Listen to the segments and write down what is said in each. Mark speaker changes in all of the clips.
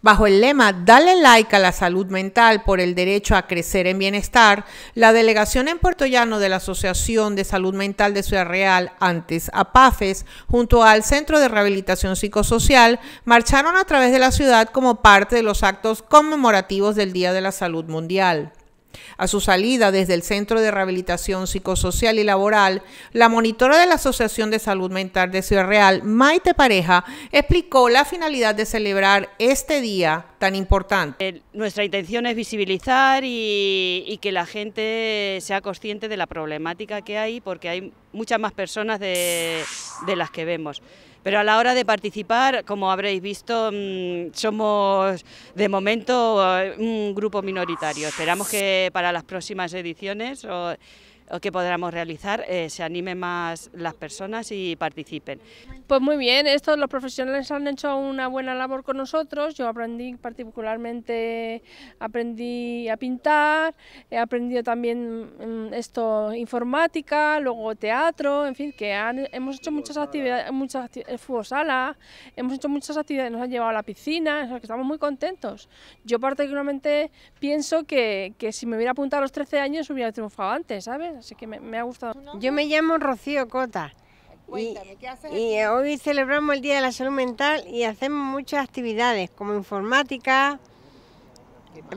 Speaker 1: Bajo el lema Dale like a la salud mental por el derecho a crecer en bienestar, la delegación en Puerto Llano de la Asociación de Salud Mental de Ciudad Real, antes APAFES, junto al Centro de Rehabilitación Psicosocial, marcharon a través de la ciudad como parte de los actos conmemorativos del Día de la Salud Mundial. A su salida desde el Centro de Rehabilitación Psicosocial y Laboral, la monitora de la Asociación de Salud Mental de Ciudad Real, Maite Pareja, explicó la finalidad de celebrar este día tan importante. nuestra intención es visibilizar y, que la gente sea consciente de la problemática que hay, porque hay muchas más personas de de las que vemos. Pero a la hora de participar, como habréis visto, mm, somos de momento eh, un grupo minoritario. Esperamos que para las próximas ediciones que podamos realizar eh, se animen más las personas y participen.
Speaker 2: Pues muy bien, estos los profesionales han hecho una buena labor con nosotros, yo aprendí particularmente, aprendí a pintar, he aprendido también mm, esto informática, luego teatro, en fin, que hemos hecho muchas actividades, muchas actividades, eh, hemos hecho muchas actividades, nos han llevado a la piscina, estamos muy contentos. Yo particularmente pienso que, que si me hubiera apuntado a los 13 años hubiera triunfado antes, ¿sabes? así que me, ha gustado. Yo me llamo Rocío Cota. Cuéntame, ¿qué haces y hoy celebramos el Día de la Salud Mental y hacemos muchas actividades como informática,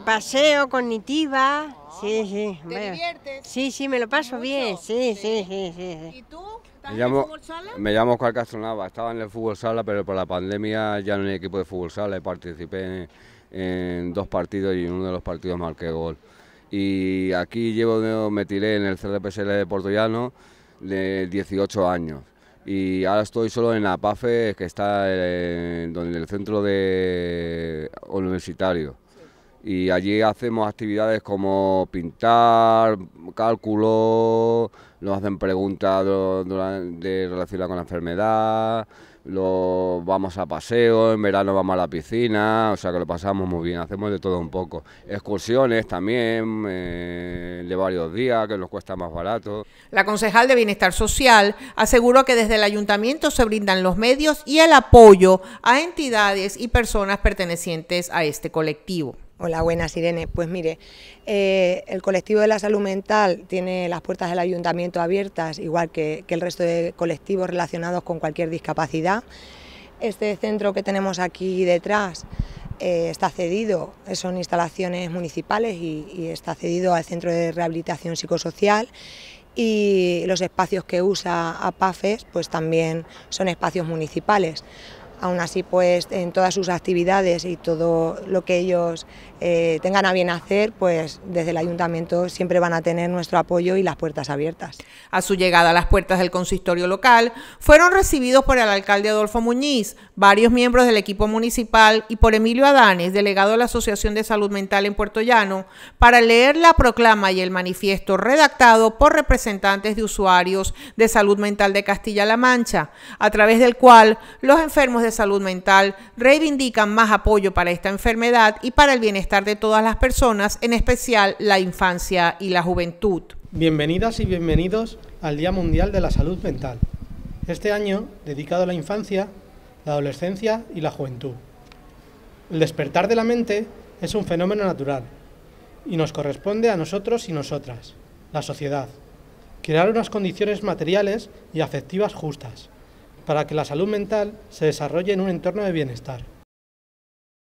Speaker 2: paseo cognitiva. sí, ah, sí. ¿Te diviertes? Sí, sí, me lo paso bien. Sí, sí, sí, ¿Y tú?
Speaker 3: me llamo, en el fútbol sala? Me llamo Estaba en el fútbol sala, pero por la pandemia ya no en equipo de fútbol sala. Participé en, en dos partidos y en uno de los partidos marqué gol y aquí llevo, me tiré en el CRPSL de Portollano de 18 años y ahora estoy solo en la PAFE que está eh, en, el centro de universitario y allí hacemos actividades como pintar, cálculo, nos hacen preguntas de, relacionadas con la enfermedad, lo, vamos a paseo, en verano vamos a la piscina, o sea que lo pasamos muy bien, hacemos de todo un poco. Excursiones también, eh, de varios días, que nos cuesta más barato.
Speaker 1: La concejal de Bienestar Social aseguró que desde el ayuntamiento se brindan los medios y el apoyo a entidades y personas
Speaker 4: pertenecientes a este colectivo. Hola, buenas Irene. Pues mire, eh, el colectivo de la salud mental tiene las puertas del ayuntamiento abiertas, igual que, el resto de colectivos relacionados con cualquier discapacidad. Este centro que tenemos aquí detrás eh, está cedido, son instalaciones municipales y, y está cedido al Centro de Rehabilitación Psicosocial y los espacios que usa APAFES pues también son espacios municipales. Aún así, pues en todas sus actividades y todo lo que ellos eh, tengan a bien hacer, pues desde el ayuntamiento siempre van a tener nuestro apoyo y las puertas abiertas.
Speaker 1: A su llegada a las puertas del consistorio local, fueron recibidos por el alcalde Adolfo Muñiz, varios miembros del equipo municipal y por Emilio Adanes, delegado de la Asociación de Salud Mental en Puerto Llano, para leer la proclama y el manifiesto redactado por representantes de usuarios de salud mental de Castilla-La Mancha, a través del cual los enfermos de salud mental reivindican más apoyo para esta enfermedad y para el bienestar de todas las personas, en especial la infancia y la juventud. Bienvenidas y bienvenidos al Día Mundial de la Salud Mental. Este año, dedicado a la infancia, la adolescencia y la juventud. El despertar de la mente es un fenómeno natural y nos corresponde a nosotros y nosotras, la sociedad, crear unas condiciones materiales y afectivas justas para que la salud mental se desarrolle en un entorno de bienestar.